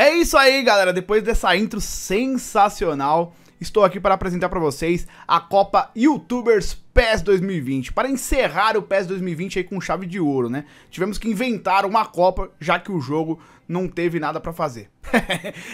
É isso aí, galera. Depois dessa intro sensacional, estou aqui para apresentar para vocês a Copa YouTubers PES 2020, para encerrar o PES 2020 aí com chave de ouro, né? Tivemos que inventar uma Copa, já que o jogo não teve nada para fazer.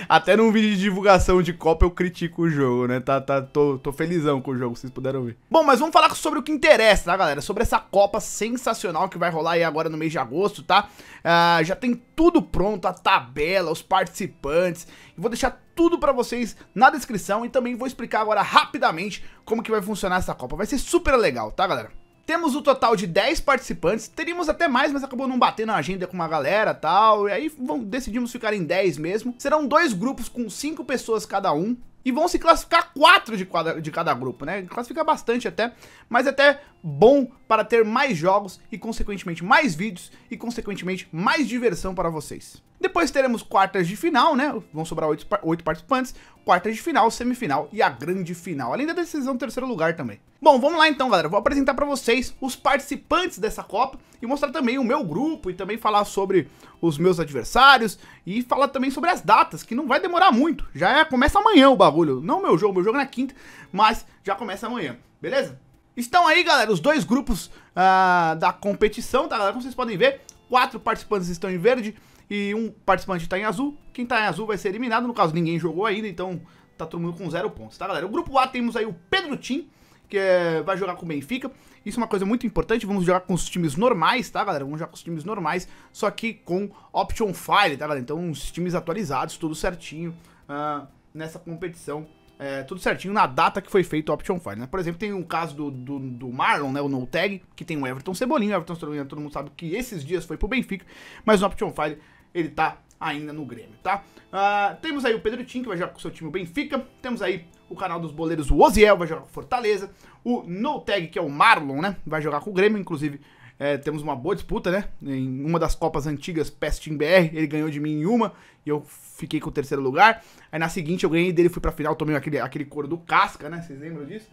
Até num vídeo de divulgação de Copa eu critico o jogo, né? Tá, tá, tô, tô felizão com o jogo, vocês puderam ver. Bom, mas vamos falar sobre o que interessa, tá, galera? Sobre essa Copa sensacional que vai rolar aí agora no mês de agosto, tá? Ah, já tem tudo pronto, a tabela, os participantes. vou deixar tudo para vocês na descrição e também vou explicar agora rapidamente como que vai funcionar essa Copa. Vai ser super legal, tá, galera? Temos o um total de 10 participantes, teríamos até mais, mas acabou não batendo a agenda com uma galera tal, e aí vão, decidimos ficar em 10 mesmo. Serão dois grupos com 5 pessoas cada um, e vão se classificar quatro de, de cada grupo, né? Classifica bastante até, mas até bom para ter mais jogos e, consequentemente, mais vídeos e, consequentemente, mais diversão para vocês. Depois teremos quartas de final, né? Vão sobrar oito, oito participantes, quartas de final, semifinal e a grande final, além da decisão do terceiro lugar também. Bom, vamos lá então, galera. Vou apresentar para vocês os participantes dessa Copa e mostrar também o meu grupo e também falar sobre os meus adversários e falar também sobre as datas, que não vai demorar muito. Já é, começa amanhã o bagulho. Não meu jogo, meu jogo é na quinta, mas já começa amanhã, beleza? Estão aí, galera, os dois grupos ah, da competição, tá, galera? Como vocês podem ver, quatro participantes estão em verde e um participante está em azul. Quem está em azul vai ser eliminado. No caso, ninguém jogou ainda, então tá todo mundo com zero pontos, tá, galera? O grupo A temos aí o Pedro Tim, que é, vai jogar com o Benfica. Isso é uma coisa muito importante. Vamos jogar com os times normais, tá, galera? Vamos jogar com os times normais, só que com Option File, tá, galera? Então, os times atualizados, tudo certinho uh, nessa competição é, tudo certinho na data que foi feito o Option file né? Por exemplo, tem um caso do, do, do Marlon, né? O No Tag, que tem o Everton Cebolinha. O Everton Cebolinha, todo mundo sabe que esses dias foi pro Benfica, mas o Option file ele tá ainda no Grêmio, tá? Uh, temos aí o Pedro Tim, que vai jogar com o seu time o Benfica. Temos aí o canal dos boleiros, o Oziel, vai jogar com o Fortaleza. O No Tag, que é o Marlon, né? Vai jogar com o Grêmio, inclusive. É, temos uma boa disputa, né? Em uma das Copas antigas, Pestin BR, ele ganhou de mim em uma e eu fiquei com o terceiro lugar. Aí na seguinte eu ganhei dele, fui pra final, tomei aquele, aquele couro do Casca, né? Vocês lembram disso?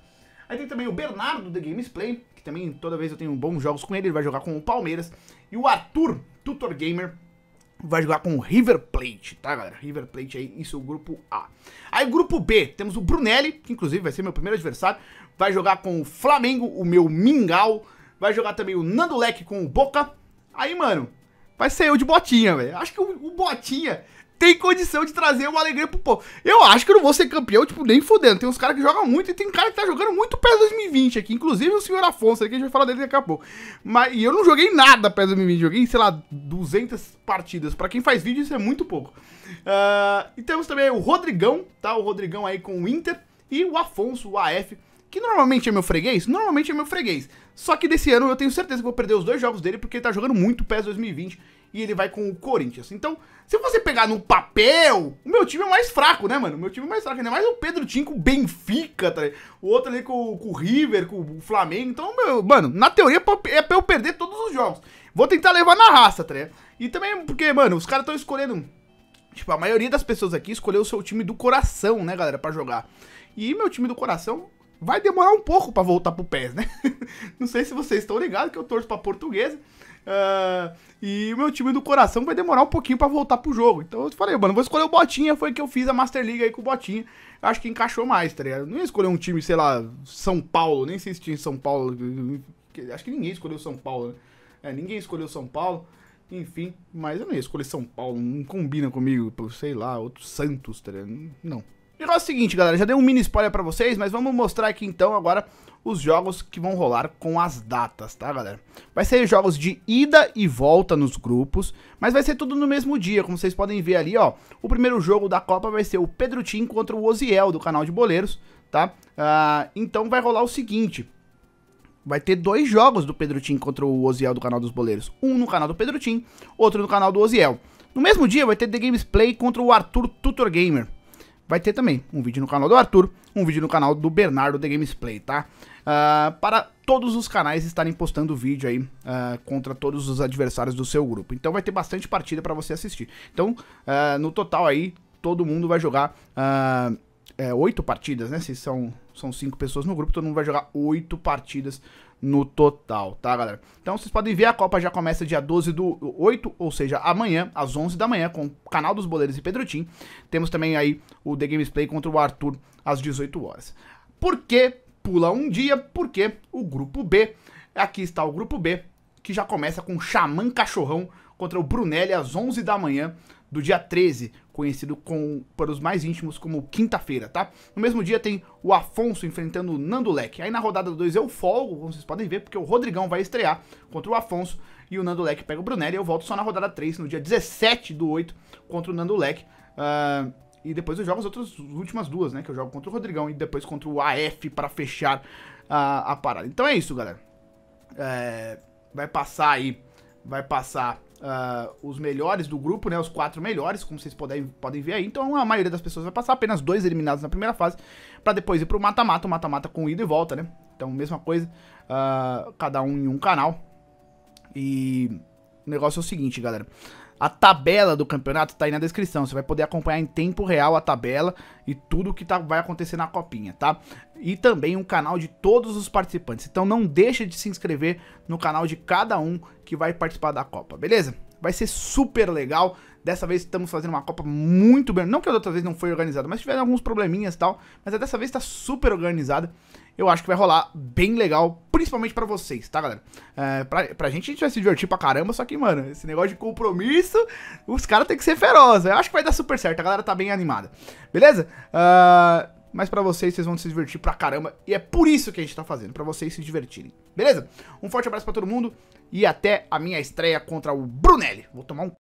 Aí tem também o Bernardo do The Games Play, que também toda vez eu tenho bons jogos com ele, ele vai jogar com o Palmeiras. E o Arthur, Tutor Gamer, vai jogar com o River Plate, tá, galera? River Plate aí, isso é o grupo A. Aí, grupo B, temos o Brunelli, que inclusive vai ser meu primeiro adversário, vai jogar com o Flamengo, o meu Mingau. Vai jogar também o Nandulek com o Boca. Aí, mano, vai ser eu de Botinha, velho. Acho que o, o, Botinha tem condição de trazer uma alegria pro povo. Eu acho que eu não vou ser campeão, tipo, nem fodendo. Tem uns caras que jogam muito e tem cara que tá jogando muito PES 2020 aqui. Inclusive o senhor Afonso, que a gente vai falar dele daqui a pouco. Mas e eu não joguei nada PES 2020. Joguei, sei lá, 200 partidas. Pra quem faz vídeo, isso é muito pouco. Uh, e temos também o Rodrigão, tá? O Rodrigão aí com o Inter. E o Afonso, o AF, que normalmente é meu freguês, normalmente é meu freguês. Só que desse ano eu tenho certeza que vou perder os dois jogos dele, porque ele tá jogando muito PES 2020 e ele vai com o Corinthians. Então, se você pegar no papel, o meu time é mais fraco, né, mano? O meu time é mais fraco, ainda mais o Pedro Tim com o Benfica, tá? o outro ali com, com, o River, com o Flamengo. Então, meu, mano, na teoria é pra, eu é perder todos os jogos. Vou tentar levar na raça, tá? E também porque, mano, os caras estão escolhendo. Tipo, a maioria das pessoas aqui escolheu o seu time do coração, né, galera, para jogar. E meu time do coração vai demorar um pouco para voltar pro PES, né? Não sei se vocês estão ligados que eu torço pra portuguesa. Uh, e o meu time do coração vai demorar um pouquinho para voltar pro jogo. Então eu falei, mano, vou escolher o Botinha. Foi que eu fiz a Master League aí com o Botinha. Acho que encaixou mais, tá ligado? Não ia escolher um time, sei lá, São Paulo. Nem sei se tinha São Paulo. Acho que ninguém escolheu São Paulo, né? É, ninguém escolheu São Paulo. Enfim, mas eu não ia escolher São Paulo. Não combina comigo, sei lá, outro Santos, tá ligado? Não. O negócio é o seguinte, galera, já dei um mini spoiler pra vocês, mas vamos mostrar aqui então agora os jogos que vão rolar com as datas, tá, galera? Vai ser jogos de ida e volta nos grupos, mas vai ser tudo no mesmo dia, como vocês podem ver ali, ó. O primeiro jogo da Copa vai ser o Pedro Tim contra o Oziel, do canal de Boleiros, tá? Ah, então vai rolar o seguinte... Vai ter dois jogos do Pedro Tim contra o Oziel do canal dos Boleiros. Um no canal do Pedro Tim, outro no canal do Oziel. No mesmo dia vai ter The Games Play contra o Arthur Tutor Gamer vai ter também um vídeo no canal do Arthur, um vídeo no canal do Bernardo The Gamesplay, tá? Uh, para todos os canais estarem postando vídeo aí uh, contra todos os adversários do seu grupo. Então vai ter bastante partida para você assistir. Então, uh, no total aí, todo mundo vai jogar é, oito é, partidas, né? Se são, são cinco pessoas no grupo, todo mundo vai jogar oito partidas no total, tá, galera? Então vocês podem ver, a Copa já começa dia 12 do 8, ou seja, amanhã, às 11 da manhã, com o canal dos Boleiros e Pedrotim. Temos também aí o The Games Play contra o Arthur às 18 horas. Por que pula um dia? Porque o grupo B, aqui está o grupo B, que já começa com Xamã Cachorrão contra o Brunelli às 11 da manhã do dia 13, conhecido com, para os mais íntimos como quinta-feira, tá? No mesmo dia tem o Afonso enfrentando o Nando Leque. Aí na rodada 2 eu folgo, como vocês podem ver, porque o Rodrigão vai estrear contra o Afonso e o Nando Leque pega o Brunelli. Eu volto só na rodada 3, no dia 17 do 8, contra o Nando Leque. Uh, e depois eu jogo as outras as últimas duas, né? Que eu jogo contra o Rodrigão e depois contra o AF para fechar a, a parada. Então é isso, galera. É, vai passar aí. Vai passar uh, os melhores do grupo, né? Os quatro melhores, como vocês podem, podem ver aí. Então a maioria das pessoas vai passar apenas dois eliminados na primeira fase, para depois ir pro mata-mata, o mata-mata com ida e volta, né? Então, mesma coisa, uh, cada um em um canal. E o negócio é o seguinte, galera. A tabela do campeonato tá aí na descrição. Você vai poder acompanhar em tempo real a tabela e tudo o que tá, vai acontecer na copinha, tá? E também um canal de todos os participantes. Então não deixa de se inscrever no canal de cada um que vai participar da Copa, beleza? vai ser super legal. Dessa vez estamos fazendo uma Copa muito bem. Não que a outra vez não foi organizada, mas tiveram alguns probleminhas e tal. Mas dessa vez está super organizada. Eu acho que vai rolar bem legal, principalmente para vocês, tá, galera? É, pra, pra gente, a gente vai se divertir pra caramba, só que, mano, esse negócio de compromisso, os caras têm que ser ferozes. Eu acho que vai dar super certo, a galera tá bem animada. Beleza? Uh, mas para vocês, vocês vão se divertir pra caramba. E é por isso que a gente tá fazendo, para vocês se divertirem. Beleza? Um forte abraço para todo mundo e até a minha estreia contra o Brunelli. Vou tomar um